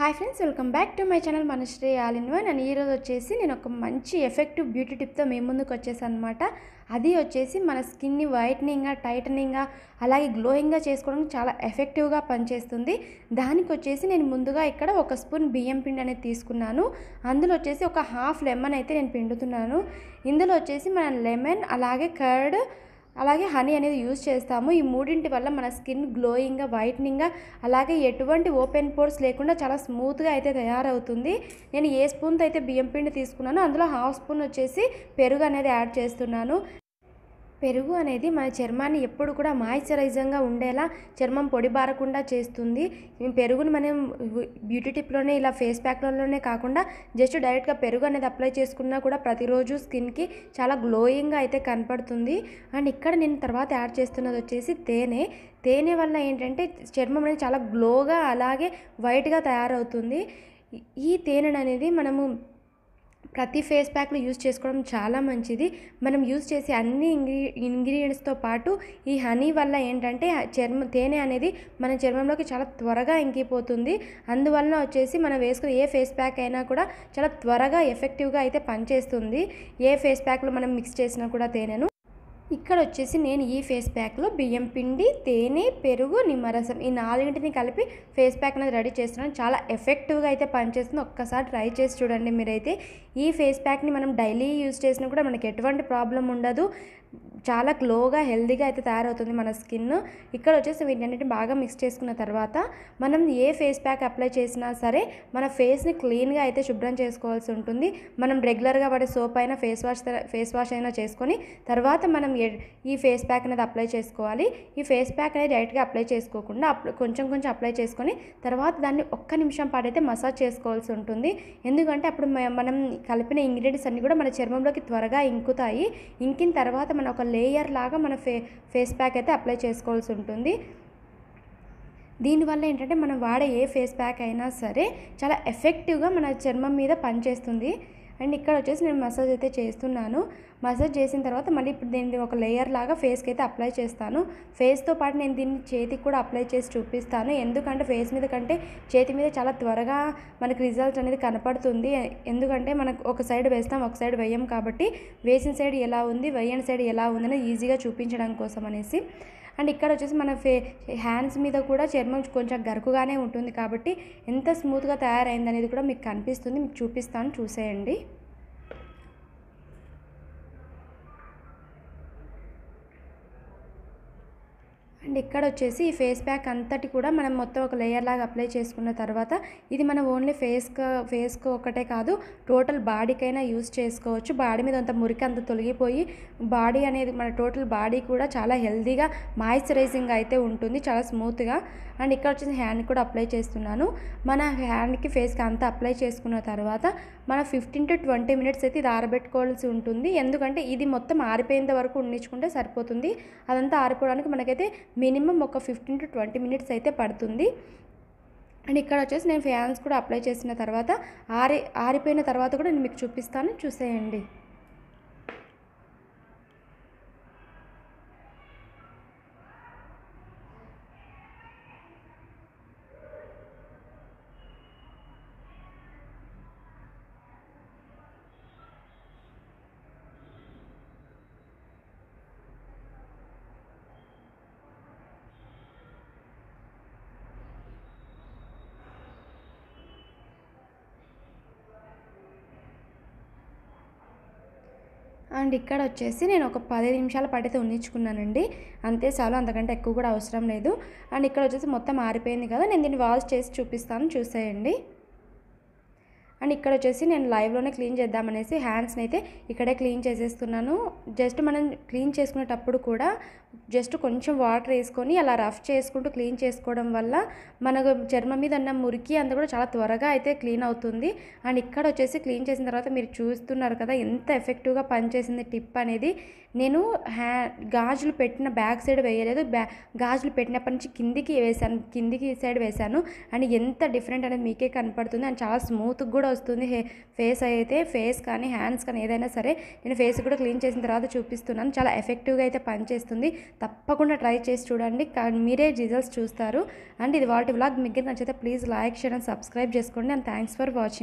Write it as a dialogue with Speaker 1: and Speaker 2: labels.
Speaker 1: hi friends welcome back to my channel Manasri all in one అని ఈరోజు వచ్చేసి నేను ఒక మంచి ఎఫెక్టివ్ బ్యూటీ టిప్తో మీ ముందుకు వచ్చేసాను అనమాట అది వచ్చేసి మన స్కిన్ని వైట్నింగ్గా టైటనింగ్గా అలాగే గ్లోయింగ్గా చేసుకోవడానికి చాలా ఎఫెక్టివ్గా పనిచేస్తుంది దానికి వచ్చేసి నేను ముందుగా ఇక్కడ ఒక స్పూన్ బియ్యం పిండి అనేది తీసుకున్నాను అందులో వచ్చేసి ఒక హాఫ్ లెమన్ అయితే నేను పిండుతున్నాను ఇందులో వచ్చేసి మన లెమన్ అలాగే కర్డ్ అలాగే హనీ అనేది యూజ్ చేస్తాము ఈ మూడింటి వల్ల మన స్కిన్ గ్లోయింగ్గా వైట్నింగ్గా అలాగే ఎటువంటి ఓపెన్ పోర్స్ లేకుండా చాలా స్మూత్గా అయితే తయారవుతుంది నేను ఏ స్పూన్తో అయితే బియ్యం పిండి తీసుకున్నానో అందులో హాఫ్ స్పూన్ వచ్చేసి పెరుగు అనేది యాడ్ చేస్తున్నాను పెరుగు అనేది మన చర్మాన్ని ఎప్పుడు కూడా మాయిశ్చరైజింగ్గా ఉండేలా చర్మం పొడిబారకుండా చేస్తుంది పెరుగును మనం బ్యూటీ టిప్లోనే ఇలా ఫేస్ ప్యాక్లలోనే కాకుండా జస్ట్ డైరెక్ట్గా పెరుగు అనేది అప్లై చేసుకున్నా కూడా ప్రతిరోజు స్కిన్కి చాలా గ్లోయింగ్గా అయితే కనపడుతుంది అండ్ ఇక్కడ నేను తర్వాత యాడ్ చేస్తున్నది వచ్చేసి తేనె తేనె వల్ల ఏంటంటే చర్మం అనేది చాలా గ్లోగా అలాగే వైట్గా తయారవుతుంది ఈ తేనె అనేది మనము ప్రతి ఫేస్ ప్యాక్ను యూజ్ చేసుకోవడం చాలా మంచిది మనం యూజ్ చేసే అన్ని ఇంగ్రీ ఇంగ్రీడియంట్స్తో పాటు ఈ హనీ వల్ల ఏంటంటే చర్మ తేనె అనేది మన చర్మంలోకి చాలా త్వరగా ఇంకిపోతుంది అందువలన వచ్చేసి మనం వేసుకునే ఏ ఫేస్ ప్యాక్ అయినా కూడా చాలా త్వరగా ఎఫెక్టివ్గా అయితే పనిచేస్తుంది ఏ ఫేస్ ప్యాక్లో మనం మిక్స్ చేసినా కూడా తేనెను ఇక్కడ వచ్చేసి నేను ఈ ఫేస్ ప్యాక్లో బియ్యం పిండి తేనె పెరుగు నిమ్మరసం ఈ నాలుగింటిని కలిపి ఫేస్ ప్యాక్ అనేది రెడీ చేస్తున్నాను చాలా ఎఫెక్టివ్గా అయితే పనిచేస్తుంది ఒక్కసారి ట్రై చేసి చూడండి మీరైతే ఈ ఫేస్ ప్యాక్ని మనం డైలీ యూజ్ చేసినా కూడా మనకి ఎటువంటి ప్రాబ్లం ఉండదు చాలా గ్లోగా హెల్దీగా అయితే తయారవుతుంది మన స్కిన్ ఇక్కడ వచ్చేసి వీటన్నిటిని బాగా మిక్స్ చేసుకున్న తర్వాత మనం ఏ ఫేస్ ప్యాక్ అప్లై చేసినా సరే మన ఫేస్ని క్లీన్గా అయితే శుభ్రం చేసుకోవాల్సి ఉంటుంది మనం రెగ్యులర్గా వాడే సోప్ అయినా ఫేస్ వాష్ ఫేస్ వాష్ అయినా చేసుకొని తర్వాత మనం ఈ ఫేస్ ప్యాక్ అనేది అప్లై చేసుకోవాలి ఈ ఫేస్ ప్యాక్ అనేది డైరెక్ట్గా అప్లై చేసుకోకుండా కొంచెం కొంచెం అప్లై చేసుకొని తర్వాత దాన్ని ఒక్క నిమిషం పాటైతే మసాజ్ చేసుకోవాల్సి ఉంటుంది ఎందుకంటే అప్పుడు మనం కలిపిన ఇంగ్రీడియంట్స్ అన్నీ కూడా మన చర్మంలోకి త్వరగా ఇంకుతాయి ఇంకిన తర్వాత మన ఒక లేయర్ లాగా మన ఫే ఫేస్ ప్యాక్ అయితే అప్లై చేసుకోవాల్సి ఉంటుంది దీనివల్ల ఏంటంటే మనం వాడే ఏ ఫేస్ ప్యాక్ అయినా సరే చాలా ఎఫెక్టివ్గా మన చర్మం మీద పనిచేస్తుంది అండ్ ఇక్కడ వచ్చేసి నేను మసాజ్ అయితే చేస్తున్నాను మసాజ్ చేసిన తర్వాత మళ్ళీ ఇప్పుడు దీన్ని ఒక లేయర్ లాగా ఫేస్కి అయితే అప్లై చేస్తాను ఫేస్తో పాటు నేను దీన్ని చేతికి కూడా అప్లై చేసి చూపిస్తాను ఎందుకంటే ఫేస్ మీద కంటే చేతి మీద చాలా త్వరగా మనకి రిజల్ట్ అనేది కనపడుతుంది ఎందుకంటే మనకు ఒక సైడ్ వేస్తాం ఒక సైడ్ వేయం కాబట్టి వేసిన సైడ్ ఎలా ఉంది వేయని సైడ్ ఎలా ఉందని ఈజీగా చూపించడం కోసం అనేసి అండ్ ఇక్కడ వచ్చేసి మన ఫే హ్యాండ్స్ మీద కూడా చర్మం కొంచెం గరుకుగానే ఉంటుంది కాబట్టి ఎంత స్మూత్గా తయారైంది అనేది కూడా మీకు కనిపిస్తుంది మీకు చూపిస్తాను చూసేయండి అండ్ ఇక్కడ వచ్చేసి ఈ ఫేస్ ప్యాక్ అంతటి కూడా మనం మొత్తం ఒక లేయర్ లాగా అప్లై చేసుకున్న తర్వాత ఇది మనం ఓన్లీ ఫేస్కు ఫేస్కు ఒకటే కాదు టోటల్ బాడీకైనా యూస్ చేసుకోవచ్చు బాడీ మీద అంత మురికి అంత తొలగిపోయి బాడీ అనేది మన టోటల్ బాడీ కూడా చాలా హెల్దీగా మాయిశ్చరైజింగ్ అయితే ఉంటుంది చాలా స్మూత్గా అండ్ ఇక్కడ వచ్చేసి హ్యాండ్ కూడా అప్లై చేస్తున్నాను మన హ్యాండ్కి ఫేస్కి అంతా అప్లై చేసుకున్న తర్వాత మన ఫిఫ్టీన్ టు ట్వంటీ మినిట్స్ అయితే ఇది ఆరబెట్టుకోవాల్సి ఉంటుంది ఎందుకంటే ఇది మొత్తం ఆరిపోయేంత వరకు ఉండించుకుంటే సరిపోతుంది అదంతా ఆరిపోవడానికి మనకైతే మీ మినిమం ఒక ఫిఫ్టీన్ టు ట్వంటీ మినిట్స్ అయితే పడుతుంది అండ్ ఇక్కడ వచ్చేసి నేను ఫ్యాన్స్ కూడా అప్లై చేసిన తర్వాత ఆరి ఆరిపోయిన తర్వాత కూడా నేను మీకు చూపిస్తాను చూసేయండి అండ్ ఇక్కడ వచ్చేసి నేను ఒక పది నిమిషాల పాటైతే ఉన్నించుకున్నానండి అంతే చాలు అంతకంటే ఎక్కువ కూడా అవసరం లేదు అండ్ ఇక్కడ వచ్చేసి మొత్తం ఆరిపోయింది కదా నేను దీన్ని వాష్ చేసి చూపిస్తాను చూసేయండి అండ్ ఇక్కడ వచ్చేసి నేను లైవ్లోనే క్లీన్ చేద్దామనేసి హ్యాండ్స్ని అయితే ఇక్కడే క్లీన్ చేసేస్తున్నాను జస్ట్ మనం క్లీన్ చేసుకునేటప్పుడు కూడా జస్ట్ కొంచెం వాటర్ వేసుకొని అలా రఫ్ చేసుకుంటూ క్లీన్ చేసుకోవడం వల్ల మనకు చర్మం మీద ఉన్న మురికి అంతా కూడా చాలా త్వరగా అయితే క్లీన్ అవుతుంది అండ్ ఇక్కడ వచ్చేసి క్లీన్ చేసిన తర్వాత మీరు చూస్తున్నారు కదా ఎంత ఎఫెక్టివ్గా పనిచేసింది టిప్ అనేది నేను హ్యా గాజులు పెట్టిన బ్యాక్ సైడ్ వేయలేదు బ్యా గాజులు పెట్టినప్పటి నుంచి కిందికి వేశాను కిందికి సైడ్ వేశాను అండ్ ఎంత డిఫరెంట్ అనేది మీకే కనపడుతుంది అండ్ చాలా స్మూత్గా కూడా కూడా వస్తుంది హే ఫేస్ అయితే ఫేస్ కానీ హ్యాండ్స్ కానీ ఏదైనా సరే నేను ఫేస్ కూడా క్లీన్ చేసిన తర్వాత చూపిస్తున్నాను చాలా ఎఫెక్టివ్గా అయితే పనిచేస్తుంది తప్పకుండా ట్రై చేసి చూడండి మీరే రిజల్ట్స్ చూస్తారు అండ్ ఇది వాటి వ్లాగ్ మీకు నచ్చితే please like share and subscribe చేసుకోండి అండ్ థ్యాంక్స్ ఫర్ వాచింగ్